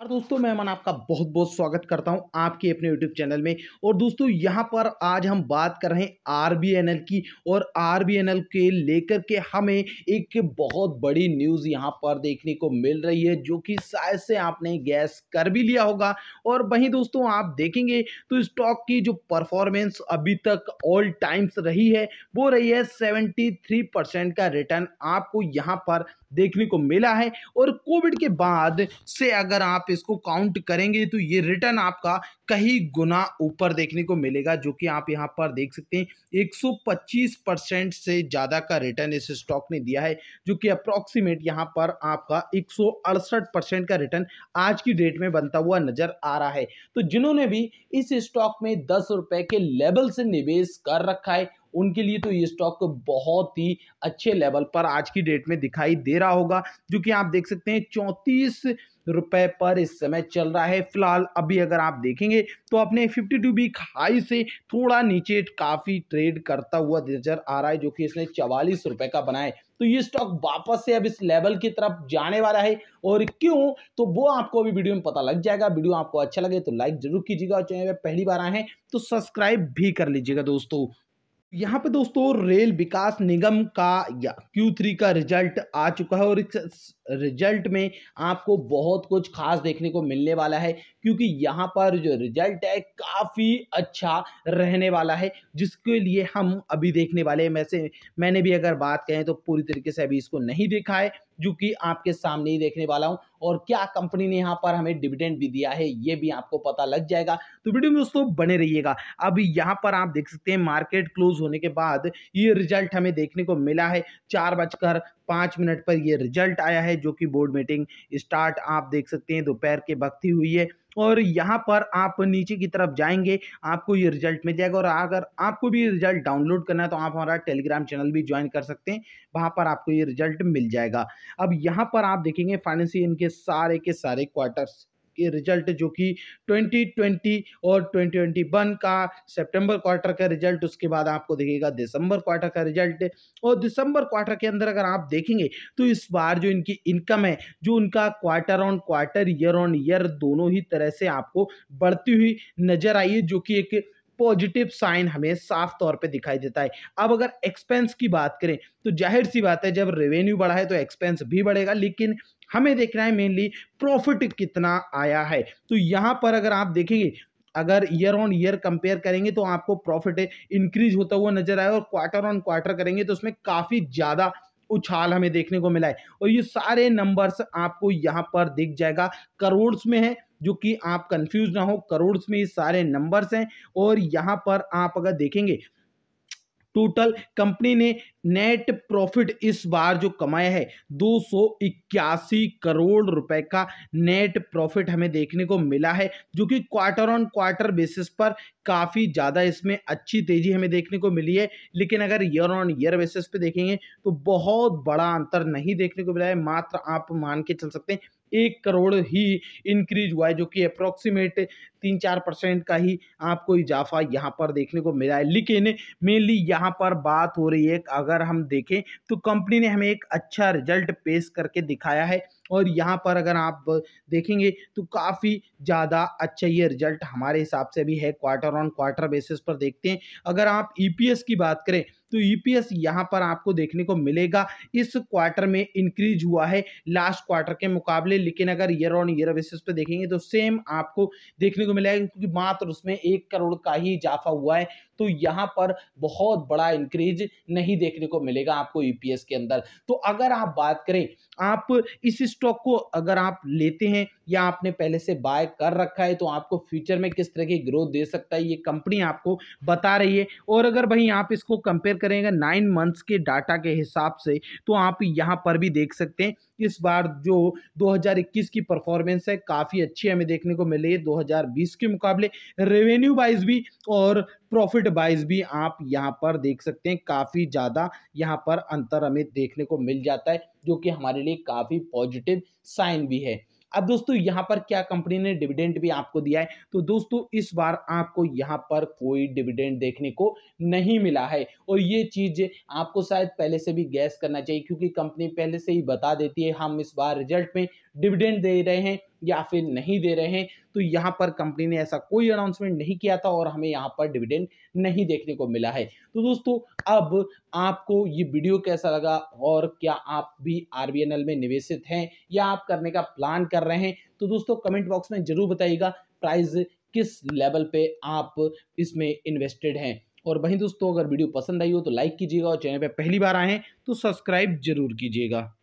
और दोस्तों मेहमान आपका बहुत बहुत स्वागत करता हूं आपके अपने यूट्यूब चैनल में और दोस्तों यहां पर आज हम बात कर रहे हैं एल की और एल के लेकर के हमें एक बहुत बड़ी न्यूज़ यहां पर देखने को मिल रही है जो कि शायद से आपने गैस कर भी लिया होगा और वहीं दोस्तों आप देखेंगे तो स्टॉक की जो परफॉर्मेंस अभी तक ऑल टाइम्स रही है वो रही है सेवेंटी का रिटर्न आपको यहाँ पर देखने को मिला है और कोविड के बाद से अगर आप इसको काउंट करेंगे तो ये रिटर्न आपका कहीं गुना ऊपर देखने को मिलेगा जो कि आप यहाँ पर देख सकते हैं 125 परसेंट से ज़्यादा का रिटर्न इस स्टॉक ने दिया है जो कि अप्रॉक्सीमेट यहाँ पर आपका एक परसेंट का रिटर्न आज की डेट में बनता हुआ नज़र आ रहा है तो जिन्होंने भी इस स्टॉक में दस रुपये के लेवल से निवेश कर रखा है उनके लिए तो ये स्टॉक बहुत ही अच्छे लेवल पर आज की डेट में दिखाई दे रहा होगा जो कि आप देख सकते हैं चौंतीस रुपए पर इस समय चल रहा है फिलहाल अभी अगर आप देखेंगे तो अपने 52 टू वीक हाई से थोड़ा नीचे काफ़ी ट्रेड करता हुआ नजर आ रहा है जो कि इसने चवालीस रुपए का बनाए तो ये स्टॉक वापस से अब इस लेवल की तरफ जाने वाला है और क्यों तो वो आपको अभी वीडियो में पता लग जाएगा वीडियो आपको अच्छा लगे तो लाइक जरूर कीजिएगा चाहे पहली बार आए हैं तो सब्सक्राइब भी कर लीजिएगा दोस्तों यहाँ पे दोस्तों रेल विकास निगम का या Q3 का रिजल्ट आ चुका है और इस रिजल्ट में आपको बहुत कुछ खास देखने को मिलने वाला है क्योंकि यहाँ पर जो रिजल्ट है काफ़ी अच्छा रहने वाला है जिसके लिए हम अभी देखने वाले हैं वैसे मैंने भी अगर बात कहें तो पूरी तरीके से अभी इसको नहीं देखा है जो कि आपके सामने ही देखने वाला हूं और क्या कंपनी ने यहाँ पर हमें डिविडेंड भी दिया है ये भी आपको पता लग जाएगा तो वीडियो में दोस्तों बने रहिएगा अब यहाँ पर आप देख सकते हैं मार्केट क्लोज होने के बाद ये रिजल्ट हमें देखने को मिला है चार बजकर पाँच मिनट पर यह रिजल्ट आया है जो कि बोर्ड मीटिंग स्टार्ट आप देख सकते हैं दोपहर के वक्त ही हुई है और यहाँ पर आप नीचे की तरफ जाएंगे आपको ये रिजल्ट मिल जाएगा और अगर आपको भी रिजल्ट डाउनलोड करना है तो आप हमारा टेलीग्राम चैनल भी ज्वाइन कर सकते हैं वहाँ पर आपको ये रिजल्ट मिल जाएगा अब यहाँ पर आप देखेंगे फाइनेंशियल इनके सारे के सारे क्वार्टर्स के रिजल्ट जो कि 2020 और 2021 का सितंबर क्वार्टर का रिजल्ट उसके बाद आपको देखेगा दिसंबर क्वार्टर का रिजल्ट और दिसंबर क्वार्टर के अंदर अगर आप देखेंगे तो इस बार जो इनकी इनकम है जो उनका quarter on quarter year on year दोनों ही तरह से आपको बढ़ती हुई नजर आई है जो कि एक पॉजिटिव साइन हमें साफ तौर पे दिखाई देता है अब अगर एक्सपेंस की बात करें तो जाहिर सी बात है जब रेवेन्यू बढ़ा है तो एक्सपेंस भी बढ़ेगा लेकिन हमें देखना है मेनली प्रॉफिट कितना आया है तो यहाँ पर अगर आप देखेंगे अगर ईयर ऑन ईयर कंपेयर करेंगे तो आपको प्रॉफिट इंक्रीज होता हुआ नजर आया और क्वार्टर ऑन क्वार्टर करेंगे तो उसमें काफ़ी ज़्यादा उछाल हमें देखने को मिला है और ये सारे नंबर्स आपको यहाँ पर दिख जाएगा करोड़ में है जो कि आप कंफ्यूज ना हो करोड़ में सारे नंबर्स हैं और यहाँ पर आप अगर देखेंगे टोटल कंपनी ने नेट प्रॉफिट इस बार जो कमाया है दो करोड़ रुपए का नेट प्रॉफिट हमें देखने को मिला है जो कि क्वार्टर ऑन क्वार्टर बेसिस पर काफ़ी ज़्यादा इसमें अच्छी तेज़ी हमें देखने को मिली है लेकिन अगर ईयर ऑन ईयर बेसिस पे देखेंगे तो बहुत बड़ा अंतर नहीं देखने को मिला है मात्र आप मान के चल सकते हैं एक करोड़ ही इंक्रीज हुआ है जो कि अप्रॉक्सीमेट तीन चार परसेंट का ही आपको इजाफा यहाँ पर देखने को मिला है लेकिन मेनली यहाँ पर बात हो रही है अगर हम देखें तो कंपनी ने हमें एक अच्छा रिजल्ट पेश करके दिखाया है और यहाँ पर अगर आप देखेंगे तो काफ़ी ज़्यादा अच्छा ये रिजल्ट हमारे हिसाब से भी है क्वार्टर ऑन क्वार्टर बेसिस पर देखते हैं अगर आप ई e की बात करें तो यूपीएस e यहाँ पर आपको देखने को मिलेगा इस क्वार्टर में इंक्रीज हुआ है लास्ट क्वार्टर के मुकाबले लेकिन अगर ईयर ऑन ईयर बेसिस पे देखेंगे तो सेम आपको देखने को मिलेगा क्योंकि मात्र उसमें एक करोड़ का ही इजाफा हुआ है तो यहाँ पर बहुत बड़ा इंक्रीज नहीं देखने को मिलेगा आपको यूपीएस e के अंदर तो अगर आप बात करें आप इस स्टॉक को अगर आप लेते हैं या आपने पहले से बाय कर रखा है तो आपको फ्यूचर में किस तरह की ग्रोथ दे सकता है ये कंपनी आपको बता रही है और अगर भाई आप इसको कंपेयर करेंगे नाइन मंथ्स के डाटा के हिसाब से तो आप यहाँ पर भी देख सकते हैं इस बार जो 2021 की परफॉर्मेंस है काफ़ी अच्छी हमें देखने को मिली है 2020 के मुकाबले रेवेन्यू वाइज भी और प्रॉफिट वाइज भी आप यहाँ पर देख सकते हैं काफ़ी ज़्यादा यहाँ पर अंतर हमें देखने को मिल जाता है जो कि हमारे लिए काफ़ी पॉजिटिव साइन भी है अब दोस्तों यहाँ पर क्या कंपनी ने डिविडेंड भी आपको दिया है तो दोस्तों इस बार आपको यहाँ पर कोई डिविडेंड देखने को नहीं मिला है और ये चीज़ आपको शायद पहले से भी गैस करना चाहिए क्योंकि कंपनी पहले से ही बता देती है हम इस बार रिजल्ट में डिविडेंड दे रहे हैं या फिर नहीं दे रहे हैं तो यहाँ पर कंपनी ने ऐसा कोई अनाउंसमेंट नहीं किया था और हमें यहाँ पर डिविडेंड नहीं देखने को मिला है तो दोस्तों अब आपको ये वीडियो कैसा लगा और क्या आप भी आर में निवेशित हैं या आप करने का प्लान कर रहे हैं तो दोस्तों कमेंट बॉक्स में जरूर बताइएगा प्राइस किस लेवल पे आप इसमें इन्वेस्टेड हैं और वहीं दोस्तों अगर वीडियो पसंद आई हो तो लाइक कीजिएगा और चैनल पर पहली बार आए हैं तो सब्सक्राइब जरूर कीजिएगा